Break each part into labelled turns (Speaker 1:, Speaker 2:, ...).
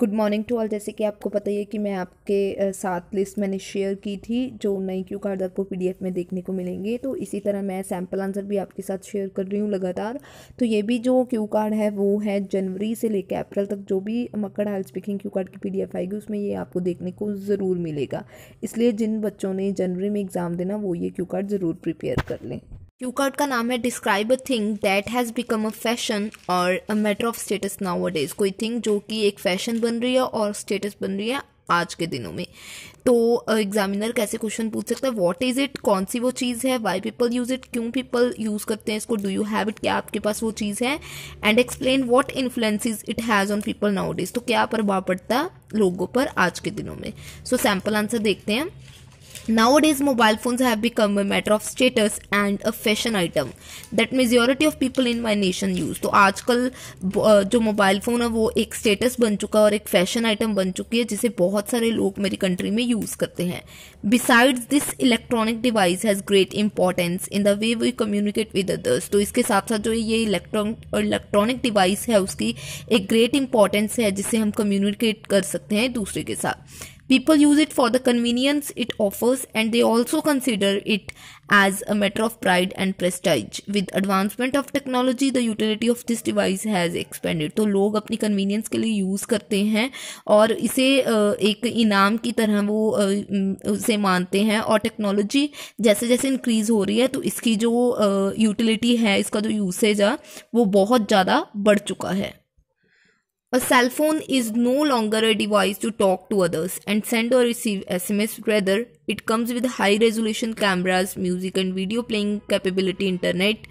Speaker 1: Good morning to all जैसे कि आपको पता ही है कि मैं आपके साथ लिस्ट मैंने शेयर की थी जो नई क्यू कार्ड आपको एफ में देखने को मिलेंगे तो इसी तरह मैं सैम्पल आंसर भी आपके साथ शेयर कर रही हूँ लगातार तो ये भी जो क्यू कार्ड है वो है जनवरी से लेकर अप्रैल तक जो भी मकड़ हाइल स्पीकिंग क्यू कार्ड की पी आएगी उसमें ये आपको देखने को ज़रूर मिलेगा इसलिए जिन बच्चों ने जनवरी में एग्ज़ाम देना वो ये क्यू कार्ड ज़रूर प्रिपेयर कर लें क्यू कार्ड का नाम है describe a thing that has become a fashion और a matter of status nowadays कोई थिंग जो कि एक फैशन बन रही है और स्टेटस बन रही है आज के दिनों में तो एग्जामिनर कैसे क्वेश्चन पूछ सकता है व्हाट इज़ इट कौन सी वो चीज़ है वाई पीपल यूज़ इट क्यों पीपल यूज़ करते हैं इसको डू यू हैव इट क्या आपके पास वो चीज़ है and explain what influences it has on people nowadays तो क्या प्रभाव पड़ता लोगों पर आज के दिनों में सो सैम्पल आंसर देखते हैं Nowadays, mobile phones have become a matter of status and a fashion item that majority of people in my nation use. तो आजकल जो मोबाइल फ़ोन है वो एक स्टेटस बन चुका है और एक फैशन आइटम बन चुकी है जिसे बहुत सारे लोग मेरी कंट्री में यूज़ करते हैं besides this electronic device has great importance in the way we communicate with others तो इसके साथ साथ जो ये इलेक्ट्रॉनिक डिवाइस है उसकी एक ग्रेट इंपॉर्टेंस है जिसे हम कम्युनिकेट कर सकते हैं दूसरे के साथ People use it for the convenience it offers and they also consider it as a matter of pride and prestige. With advancement of technology, the utility of this device has expanded. तो लोग अपनी convenience के लिए use करते हैं और इसे एक इनाम की तरह वो उसे मानते हैं और टेक्नोलॉजी जैसे जैसे इंक्रीज हो रही है तो इसकी जो utility है इसका जो usage है वो बहुत ज़्यादा बढ़ चुका है A cell phone is no longer a device to talk to others and send or receive SMS, rather, it comes with high resolution cameras music and video playing capability internet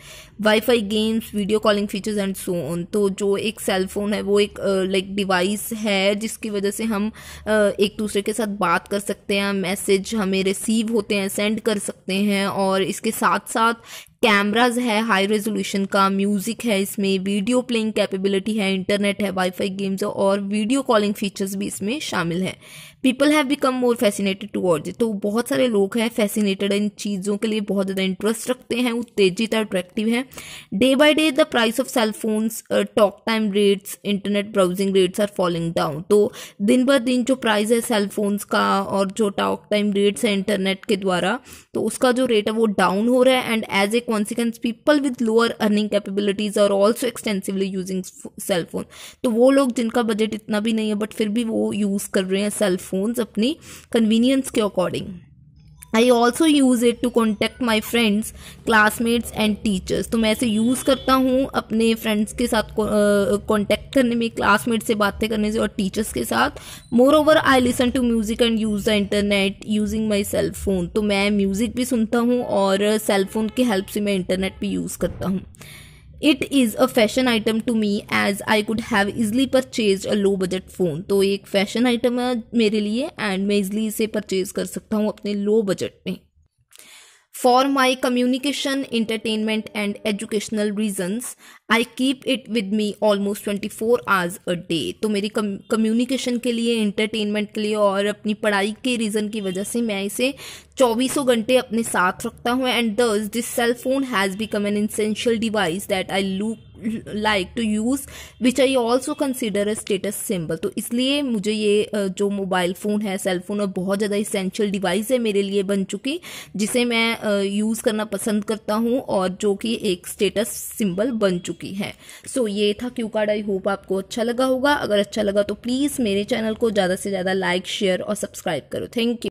Speaker 1: WiFi games video calling features and so on तो जो एक cell phone है वो एक like uh, device है जिसकी वजह से हम uh, एक दूसरे के साथ बात कर सकते हैं मैसेज हमें रिसीव होते हैं सेंड कर सकते हैं और इसके साथ साथ कैमराज है हाई रेजोल्यूशन का म्यूज़िक है इसमें वीडियो प्लेइंग कैपेबिलिटी है इंटरनेट है वाईफाई गेम्स और वीडियो कॉलिंग फीचर्स भी इसमें शामिल हैं people have become more fascinated towards तो बहुत सारे लोग हैं फैसिनेटेड इन चीज़ों के लिए बहुत ज़्यादा इंटरेस्ट रखते हैं उत्तेजित और अट्रैक्टिव हैं day by day the price of cell phones talk time rates internet browsing rates are falling down तो दिन ब दिन जो प्राइस है सेल फोन्स का और जो टॉक टाइम रेट्स है इंटरनेट के द्वारा तो उसका जो रेट है वो डाउन हो रहा है and as a consequence people with lower earning capabilities और also extensively using cell phone तो वो लोग जिनका बजट इतना भी नहीं है बट फिर भी वो यूज़ कर रहे हैं सेल फोन्स अपनी कन्वीनियंस के according I also use it to contact my friends classmates and teachers तो मैं इसे यूज़ करता हूँ अपने फ्रेंड्स के साथ कॉन्टेक्ट करने में क्लासमेट से बातें करने से और टीचर्स के साथ moreover I listen to music and use the internet using my cell phone तो मैं म्यूज़िक भी सुनता हूँ और सेल फ़ोन की हेल्प से मैं इंटरनेट भी यूज़ करता हूँ it is a fashion item to me as I could have easily purchase a low budget phone तो एक फैशन आइटम है मेरे लिए एंड मैं इजली इसे परचेज कर सकता हूँ अपने लो बजट में for my communication entertainment and educational reasons I keep it with me almost twenty four hours a day तो मेरी कम्युनिकेशन के लिए इंटरटेनमेंट के लिए और अपनी पढ़ाई के रीज़न की वजह से मैं इसे चौबीसों घंटे अपने साथ रखता हूँ and this this cell phone has become an essential device that I look like to use which I also consider a status symbol तो इसलिए मुझे ये जो मोबाइल फ़ोन है सेल फोन और बहुत ज़्यादा इसेंशियल डिवाइस है मेरे लिए बन चुकी जिसे मैं यूज़ करना पसंद करता हूँ और जो कि एक स्टेटस सिंबल बन चुकी है सो so, ये था क्यू कार्ड आई होप आपको अच्छा लगा होगा अगर अच्छा लगा तो प्लीज़ मेरे चैनल को ज़्यादा से ज़्यादा लाइक शेयर और सब्सक्राइब करो थैंक यू